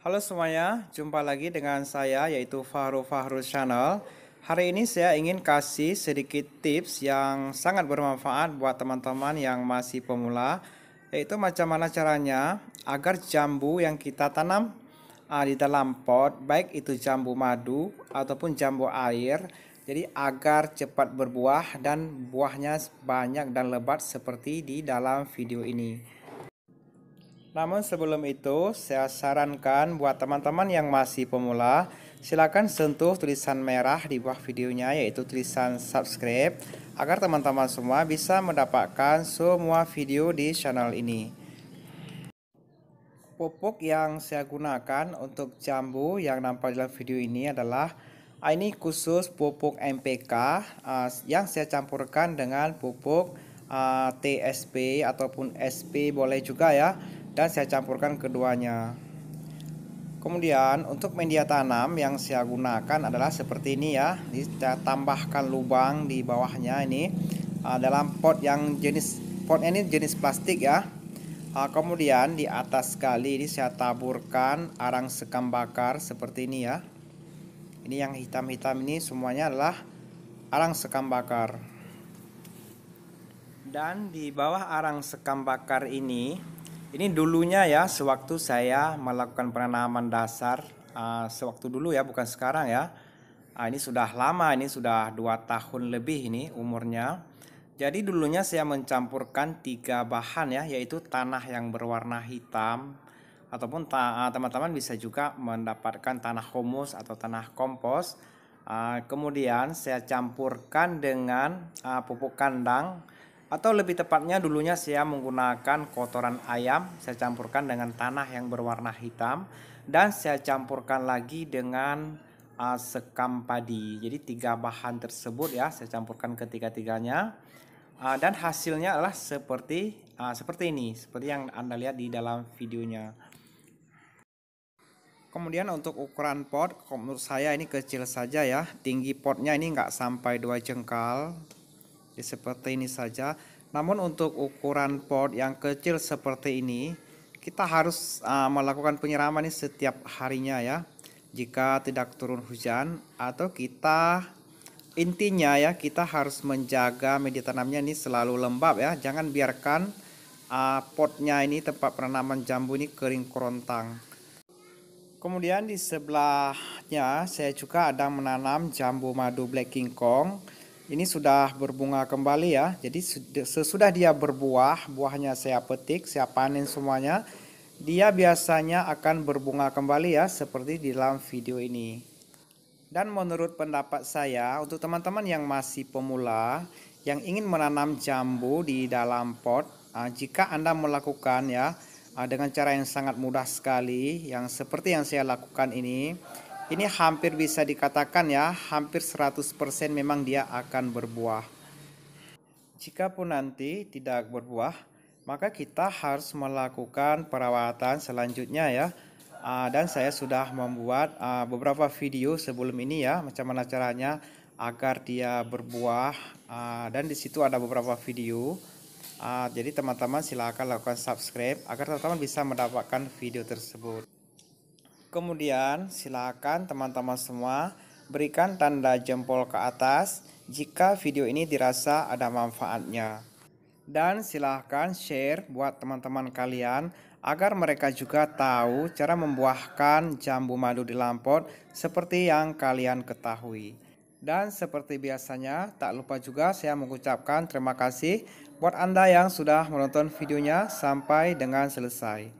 Halo semuanya, jumpa lagi dengan saya yaitu Fahru Fahru Channel. Hari ini saya ingin kasih sedikit tips yang sangat bermanfaat buat teman-teman yang masih pemula, yaitu macam mana caranya agar jambu yang kita tanam uh, di dalam pot, baik itu jambu madu ataupun jambu air, jadi agar cepat berbuah dan buahnya banyak dan lebat seperti di dalam video ini. Namun sebelum itu, saya sarankan buat teman-teman yang masih pemula, silakan sentuh tulisan merah di bawah videonya yaitu tulisan subscribe agar teman-teman semua bisa mendapatkan semua video di channel ini. Pupuk yang saya gunakan untuk jambu yang nampak dalam video ini adalah ah, ini khusus pupuk MPK ah, yang saya campurkan dengan pupuk ah, TSP ataupun SP boleh juga ya dan saya campurkan keduanya. Kemudian untuk media tanam yang saya gunakan adalah seperti ini ya. Saya tambahkan lubang di bawahnya ini ah, dalam pot yang jenis pot ini jenis plastik ya. Ah, kemudian di atas sekali ini saya taburkan arang sekam bakar seperti ini ya. Ini yang hitam-hitam ini semuanya adalah arang sekam bakar. Dan di bawah arang sekam bakar ini ini dulunya ya sewaktu saya melakukan penanaman dasar uh, sewaktu dulu ya bukan sekarang ya. Uh, ini sudah lama ini sudah dua tahun lebih ini umurnya. Jadi dulunya saya mencampurkan tiga bahan ya yaitu tanah yang berwarna hitam ataupun eh, teman-teman bisa juga mendapatkan tanah humus atau tanah kompos. Uh, kemudian saya campurkan dengan uh, pupuk kandang atau lebih tepatnya dulunya saya menggunakan kotoran ayam saya campurkan dengan tanah yang berwarna hitam dan saya campurkan lagi dengan uh, sekam padi jadi tiga bahan tersebut ya saya campurkan ketiga-tiganya uh, dan hasilnya adalah seperti uh, seperti ini seperti yang anda lihat di dalam videonya kemudian untuk ukuran pot menurut saya ini kecil saja ya tinggi potnya ini nggak sampai dua jengkal seperti ini saja. Namun untuk ukuran pot yang kecil seperti ini, kita harus uh, melakukan penyiraman ini setiap harinya ya. Jika tidak turun hujan atau kita intinya ya kita harus menjaga media tanamnya ini selalu lembab ya. Jangan biarkan uh, potnya ini tempat penanaman jambu ini kering kerontang. Kemudian di sebelahnya saya juga ada menanam jambu madu black king kong ini sudah berbunga kembali ya. Jadi sesudah dia berbuah, buahnya saya petik, saya panen semuanya, dia biasanya akan berbunga kembali ya seperti di dalam video ini. Dan menurut pendapat saya untuk teman-teman yang masih pemula yang ingin menanam jambu di dalam pot, ah, jika Anda melakukan ya ah, dengan cara yang sangat mudah sekali yang seperti yang saya lakukan ini ini hampir bisa dikatakan ya hampir 100% memang dia akan berbuah jika pun nanti tidak berbuah maka kita harus melakukan perawatan selanjutnya ya ah, dan saya sudah membuat ah, beberapa video sebelum ini ya macam mana caranya agar dia berbuah ah, dan di situ ada beberapa video jadi teman-teman silahkan lakukan subscribe agar teman-teman bisa mendapatkan video tersebut Kemudian, silakan teman-teman semua berikan tanda jempol ke atas jika video ini dirasa ada manfaatnya. Dan silahkan share buat teman-teman kalian agar mereka juga tahu cara membuahkan jambu madu di Lampot seperti yang kalian ketahui. Dan seperti biasanya, tak lupa juga saya mengucapkan terima kasih buat Anda yang sudah menonton videonya sampai dengan selesai.